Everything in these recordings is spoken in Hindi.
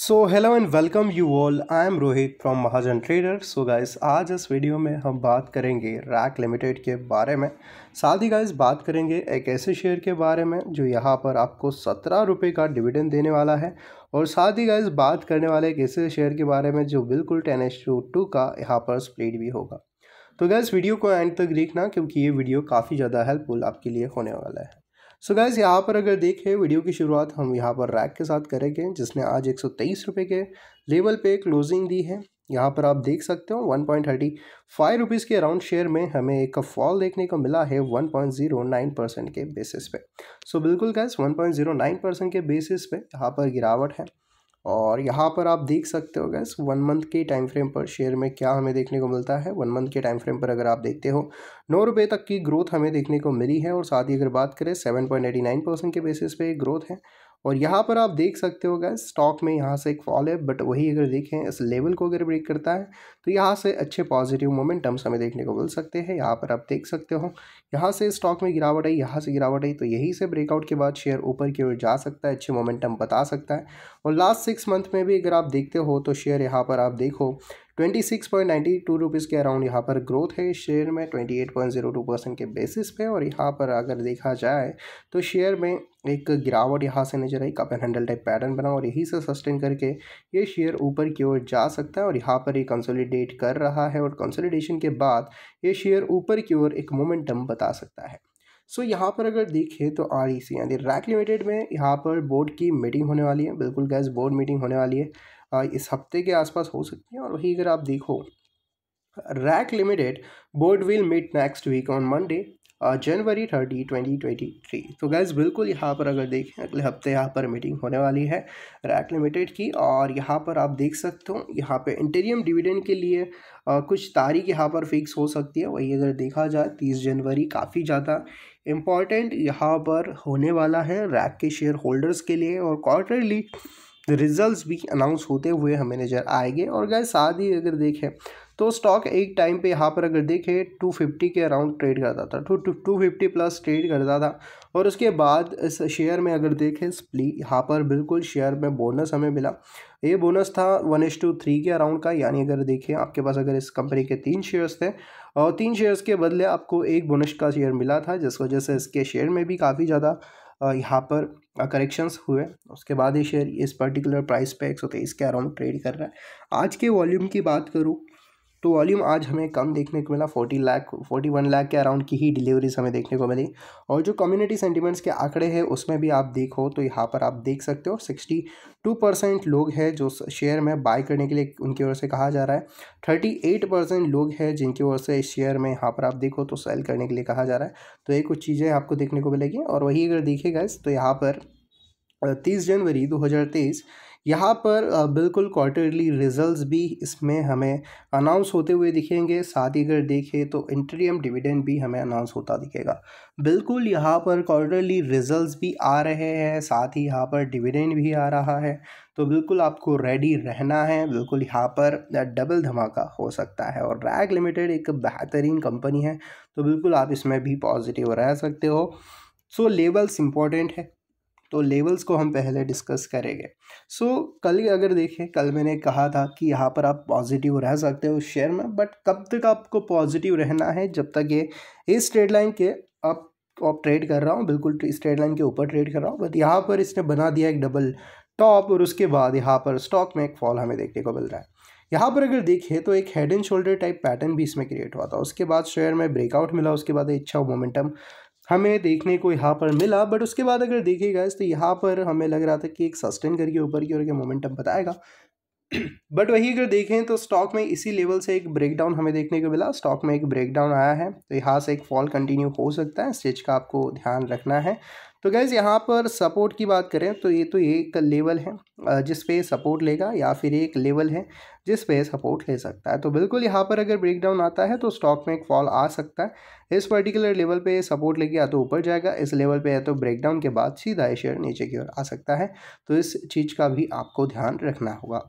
so hello and welcome you all I am Rohit from Mahajan Trader so guys आज इस वीडियो में हम बात करेंगे रैक लिमिटेड के बारे में साथ ही गाइस बात करेंगे एक ऐसे शेयर के बारे में जो यहाँ पर आपको सत्रह रुपये का डिविडेंड देने वाला है और साथ ही गाइस बात करने वाले एक ऐसे शेयर के बारे में जो बिल्कुल टेन एच टू टू का यहाँ पर स्प्लीड भी होगा तो गैस वीडियो को एंड तक देखना क्योंकि ये वीडियो काफ़ी ज़्यादा हेल्पफुल आपके लिए होने वाला है सो गाइज गैस यहाँ पर अगर देखें वीडियो की शुरुआत हम यहाँ पर रैक के साथ करेंगे जिसने आज एक रुपए के लेवल पे क्लोजिंग दी है यहाँ पर आप देख सकते हो one point thirty five rupees के अराउंड शेयर में हमें एक फॉल देखने को मिला है one point zero nine percent के बेसिस पे सो so, बिल्कुल guys one point zero nine percent के बेसिस पे यहाँ पर गिरावट है और यहाँ पर आप देख सकते हो गैस वन मंथ के टाइम फ्रेम पर शेयर में क्या हमें देखने को मिलता है वन मंथ के टाइम फ्रेम पर अगर आप देखते हो नौ रुपये तक की ग्रोथ हमें देखने को मिली है और साथ ही अगर बात करें seven point eighty nine percent के बेसिस पे ग्रोथ है और यहाँ पर आप देख सकते हो गए स्टॉक में यहाँ से एक फॉल है बट वही अगर देखें इस लेवल को अगर ब्रेक करता है तो यहाँ से अच्छे पॉजिटिव मोमेंटम्स हमें देखने को मिल सकते हैं यहाँ पर आप देख सकते हो यहाँ से स्टॉक में गिरावट आई यहाँ से गिरावट आई तो यही से ब्रेकआउट के बाद शेयर ऊपर की ओर जा सकता है अच्छे मोमेंटम बता सकता है और लास्ट सिक्स मंथ में भी अगर आप देखते हो तो शेयर यहाँ पर आप देखो twenty six point ninety two rupees के अराउंड यहाँ पर ग्रोथ है शेयर में twenty eight point zero two percent के बेसिस पे और यहाँ पर अगर देखा जाए तो शेयर में एक गिरावट यहाँ से नजर आई cup and handle type pattern बना और यहीं से सस्टेन करके ये शेयर ऊपर की ओर जा सकता है और यहाँ पर ये कंसोलिडेट कर रहा है और कंसोलिडेशन के बाद ये शेयर ऊपर की ओर एक मोमेंटम बता सकता है सो so, यहाँ पर अगर देखें तो आर ई सी यानी रैक लिमिटेड में यहाँ पर बोर्ड की मीटिंग होने वाली है बिल्कुल गैस बोर्ड मीटिंग होने वाली है इस हफ्ते के आसपास हो सकती हैं और वही अगर आप देखो रैक limited board will meet next week on Monday January thirty twenty twenty three तो गैस बिल्कुल यहाँ पर अगर देखें अगले हफ्ते यहाँ पर मीटिंग होने वाली है रैक लिमिटेड की और यहाँ पर आप देख सकते हो यहाँ पे इंटेरियम डिविडेंड के लिए आ, कुछ तारीख यहाँ पर फिक्स हो सकती है वही अगर देखा जाए तीस जनवरी काफ़ी ज़्यादा इम्पॉर्टेंट यहाँ पर होने वाला है रैक के शेयर होल्डर्स के लिए और क्वार्टरली रिजल्ट्स भी अनाउंस होते हुए हमें नज़र आएंगे और गए साथ ही अगर देखें तो स्टॉक एक टाइम पे यहाँ पर अगर देखें 250 के अराउंड ट्रेड करता था two two fifty plus trade करता था और उसके बाद इस शेयर में अगर देखें स्प्ली यहाँ पर बिल्कुल शेयर में बोनस हमें मिला ये बोनस था वन एस टू थ्री के अराउंड का यानी अगर देखें आपके पास अगर इस कंपनी के तीन शेयर्स थे और तीन शेयर्स के बदले आपको एक बोनस का शेयर मिला था जिस वजह से इसके शेयर में भी काफ़ी ज़्यादा यहाँ पर करेक्शंस हुए उसके बाद ये शेयर इस पर्टिकुलर प्राइस पे एक सौ तेईस के अराउंड ट्रेड कर रहा है आज के वॉल्यूम की बात करूँ तो वॉल्यूम आज हमें कम देखने को मिला forty lakh forty one lakh के अराउंड की ही डिलीवरीज हमें देखने को मिली और जो कम्युनिटी सेंटिमेंट्स के आंकड़े हैं उसमें भी आप देखो तो यहाँ पर आप देख सकते हो सिक्सटी टू परसेंट लोग हैं जो शेयर में बाय करने के लिए उनकी ओर से कहा जा रहा है थर्टी एट परसेंट लोग हैं जिनकी ओर से शेयर में यहाँ पर आप देखो तो सेल करने के लिए कहा जा रहा है तो ये कुछ चीज़ें आपको देखने को मिलेगी और वही अगर देखेगा तो यहाँ पर तीस जनवरी 2023 यहाँ पर बिल्कुल क्वार्टरली रिजल्ट्स भी इसमें हमें अनाउंस होते हुए दिखेंगे साथ ही अगर देखें तो इंटरियम डिविडेंड भी हमें अनाउंस होता दिखेगा बिल्कुल यहाँ पर क्वार्टरली रिजल्ट्स भी आ रहे हैं साथ ही यहाँ पर डिविडेंड भी आ रहा है तो बिल्कुल आपको रेडी रहना है बिल्कुल यहाँ पर डबल धमाका हो सकता है और रैग लिमिटेड एक बेहतरीन कंपनी है तो बिल्कुल आप इसमें भी पॉजिटिव रह सकते हो सो लेवल्स इंपॉर्टेंट है तो लेवल्स को हम पहले डिस्कस करेंगे सो so, कल अगर देखें कल मैंने कहा था कि यहाँ पर आप पॉजिटिव रह सकते हो शेयर में बट कब तक आपको पॉजिटिव रहना है जब तक ये इस ट्रेड लाइन के आप आप ट्रेड कर रहा हूँ बिल्कुल इस ट्रेड लाइन के ऊपर ट्रेड कर रहा हूँ बट यहाँ पर इसने बना दिया एक डबल टॉप और उसके बाद यहाँ पर स्टॉक में एक फॉल हमें देखने को मिल रहा है यहाँ पर अगर देखें तो एक head and shoulder type pattern भी इसमें क्रिएट हुआ था उसके बाद शेयर में ब्रेकआउट मिला उसके बाद अच्छा मोमेंटम हमें देखने को यहाँ पर मिला बट उसके बाद अगर देखेगा इस तो यहाँ पर हमें लग रहा था कि एक सस्टेन करके ऊपर की ओर के मोमेंटम बताएगा बट वही अगर देखें तो स्टॉक में इसी लेवल से एक ब्रेकडाउन हमें देखने को मिला स्टॉक में एक ब्रेकडाउन आया है तो यहाँ से एक फॉल कंटिन्यू हो सकता है स्टेज का आपको ध्यान रखना है तो गैज़ यहाँ पर सपोर्ट की बात करें तो ये तो एक लेवल है जिस पे सपोर्ट लेगा या फिर एक लेवल है जिस पे सपोर्ट ले सकता है तो बिल्कुल यहाँ पर अगर ब्रेकडाउन आता है तो स्टॉक में एक फॉल आ सकता है इस पर्टिकुलर लेवल पे सपोर्ट लेके या तो ऊपर जाएगा इस लेवल पे या तो ब्रेकडाउन के बाद सीधा शेयर नीचे की ओर आ सकता है तो इस चीज़ का भी आपको ध्यान रखना होगा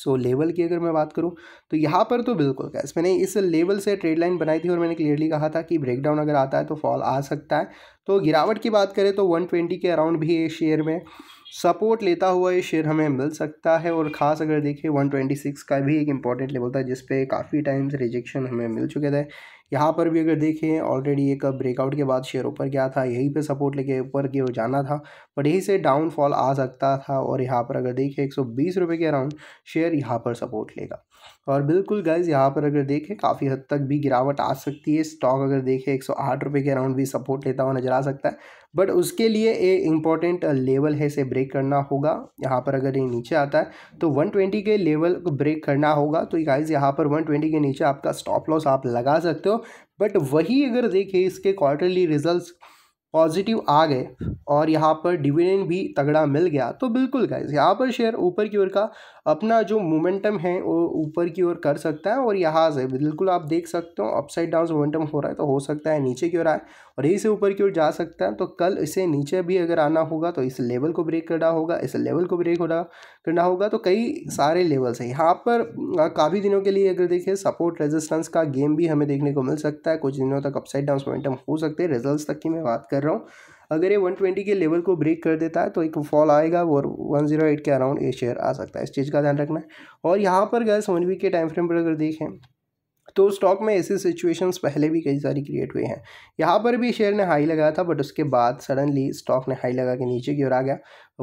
सो so, लेवल की अगर मैं बात करूँ तो यहाँ पर तो बिल्कुल गैस मैंने इस लेवल से ट्रेड लाइन बनाई थी और मैंने क्लियरली कहा था कि ब्रेकडाउन अगर आता है तो फॉल आ सकता है तो गिरावट की बात करें तो 120 के अराउंड भी ये शेयर में सपोर्ट लेता हुआ ये शेयर हमें मिल सकता है और ख़ास अगर देखें 126 का भी एक इम्पॉर्टेंट लेवल था जिस काफ़ी टाइम्स रिजेक्शन हमें मिल चुके थे यहाँ पर भी अगर देखें ऑलरेडी एक ब्रेकआउट के बाद शेयर ऊपर गया था यहीं पे सपोर्ट लेके ऊपर की ओर जाना था बट यहीं से डाउनफॉल आ सकता था और यहाँ पर अगर देखें एक के अराउंड शेयर यहाँ पर सपोर्ट लेगा और बिल्कुल गाइज यहाँ पर अगर देखें काफ़ी हद तक भी गिरावट आ सकती है स्टॉक अगर देखें एक सौ के अराउंड भी सपोर्ट लेता हुआ नजर आ सकता है बट उसके लिए एक इम्पॉर्टेंट लेवल है इसे ब्रेक करना होगा यहाँ पर अगर ये नीचे आता है तो 120 के लेवल को ब्रेक करना होगा तो गाइज यहाँ पर 120 के नीचे आपका स्टॉप लॉस आप लगा सकते हो बट वही अगर देखें इसके क्वार्टरली रिजल्ट पॉजिटिव आ गए और यहाँ पर डिविडेंड भी तगड़ा मिल गया तो बिल्कुल गाइज यहाँ पर शेयर ऊपर की ओर का अपना जो मोमेंटम है वो ऊपर की ओर कर सकता है और यहाँ से बिल्कुल आप देख सकते हो अपसाइड डाउन मोमेंटम हो रहा है तो हो सकता है नीचे की ओर आए और यहीं से ऊपर की ओर जा सकता है तो कल इसे नीचे भी अगर आना होगा तो इस लेवल को ब्रेक करना होगा इस लेवल को ब्रेक होना करना होगा तो कई सारे लेवल्स हैं यहाँ पर काफ़ी दिनों के लिए अगर देखें सपोर्ट रेजिस्टेंस का गेम भी हमें देखने को मिल सकता है कुछ दिनों तक अपसाइड डाउन मोमेंटम हो सकते हैं रिजल्ट तक की मैं बात कर रहा रहा हूँ अगर ये 120 के लेवल को ब्रेक कर देता है तो एक फॉल आएगा और 108 के अराउंड ये शेयर आ सकता है इस चीज़ का ध्यान रखना है और यहाँ पर गैस वन वीक के टाइम फ्रेम पर अगर देखें तो स्टॉक में ऐसी सिचुएशंस पहले भी कई सारी क्रिएट हुए हैं यहाँ पर भी शेयर ने हाई लगाया था बट उसके बाद सडनली स्टॉक ने हाई लगा के नीचे की ओर आ गया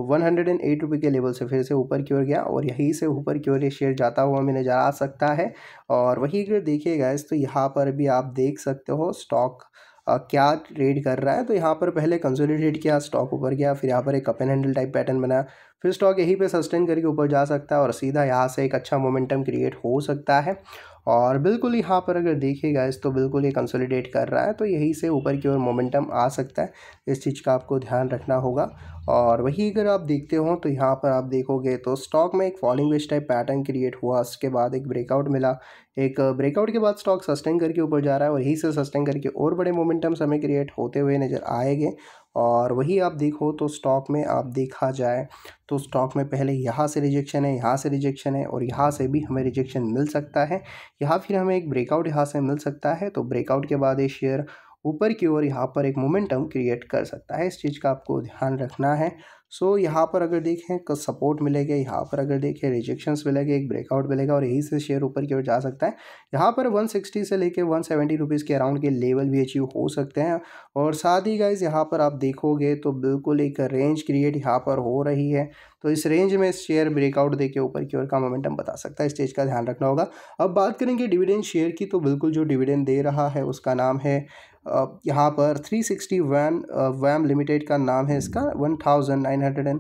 वन हंड्रेड के लेवल से फिर से ऊपर की ओर गया और यहीं से ऊपर की ओर ये शेयर जाता हुआ हमें नज़र आ सकता है और वही अगर देखिए इस तो यहाँ पर भी आप देख सकते हो स्टॉक क्या ट्रेड कर रहा है तो यहाँ पर पहले कंसोलिडेट किया स्टॉक ऊपर गया फिर यहाँ पर एक कप हैंडल टाइप पैटर्न बनाया फिर स्टॉक यहीं पे सस्टेन करके ऊपर जा सकता है और सीधा यहाँ से एक अच्छा मोमेंटम क्रिएट हो सकता है और बिल्कुल यहाँ पर अगर देखिए गाइस तो बिल्कुल ये कंसोलिडेट कर रहा है तो यहीं से ऊपर की ओर मोमेंटम आ सकता है इस चीज़ का आपको ध्यान रखना होगा और वही अगर आप देखते हो तो यहाँ पर आप देखोगे तो स्टॉक में एक फॉलिंग वेस्ट टाइप पैटर्न क्रिएट हुआ उसके बाद एक ब्रेकआउट मिला एक ब्रेकआउट के बाद स्टॉक सस्टेन करके ऊपर जा रहा है और यहीं से सस्टेन करके और बड़े मोमेंटम्स हमें क्रिएट होते हुए नज़र आएंगे और वही आप देखो तो स्टॉक में आप देखा जाए तो स्टॉक में पहले यहाँ से रिजेक्शन है यहाँ से रिजेक्शन है और यहाँ से भी हमें रिजेक्शन मिल सकता है यहाँ फिर हमें एक ब्रेकआउट यहाँ से मिल सकता है तो ब्रेकआउट के बाद ये शेयर ऊपर की ओर यहाँ पर एक मोमेंटम क्रिएट कर सकता है इस चीज़ का आपको ध्यान रखना है सो so, यहाँ पर अगर देखें तो सपोर्ट मिलेगा यहाँ पर अगर देखें रिजेक्शंस मिलेंगे एक ब्रेकआउट मिलेगा और यहीं से शेयर ऊपर की ओर जा सकता है यहाँ पर 160 से लेके 170 सेवेंटी के अराउंड के लेवल भी अचीव हो सकते हैं और साथ ही गाइज यहाँ पर आप देखोगे तो बिल्कुल एक रेंज क्रिएट यहाँ पर हो रही है तो इस रेंज में शेयर ब्रेकआउट देके ऊपर की ओर का मोमेंटम बता सकता है इस चीज़ का ध्यान रखना होगा अब बात करेंगे डिविडेंड शेयर की तो बिल्कुल जो डिविडेंड दे रहा है उसका नाम है यहाँ पर थ्री सिक्सटी वैन वैम लिमिटेड का नाम है इसका one thousand nine hundred and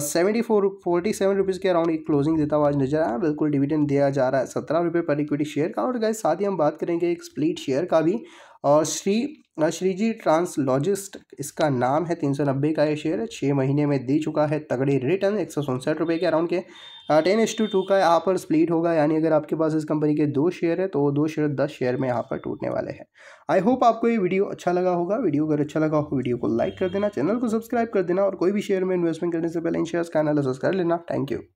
seventy four forty seven rupees के अराउंड एक क्लोजिंग देता हुआ आज नजर आया बिल्कुल डिविडेंड दिया जा रहा है सत्रह रुपये पर इक्विटी शेयर का और गए साथ ही हम बात करेंगे एक स्प्लिट शेयर का भी और श्री श्रीजी ट्रांसलॉजिस्ट इसका नाम है तीन सौ नब्बे का ये शेयर छः महीने में दे चुका है तगड़े रिटर्न एक सौ उनसठ रुपये के अराउंड के टेन एस टू टू का यहाँ पर स्प्लिट होगा यानी अगर आपके पास इस कंपनी के दो शेयर है तो दो शेयर दस शेयर में यहाँ पर टूटने वाले हैं आई होप आपको ये वीडियो अच्छा लगा होगा वीडियो अगर अच्छा लगा हो वीडियो को लाइक कर देना चैनल को सब्सक्राइब कर देना और कोई भी शेयर में इन्वेस्टमेंट करने से पहले इन शेयर का एनालिसिस कर लेना थैंक यू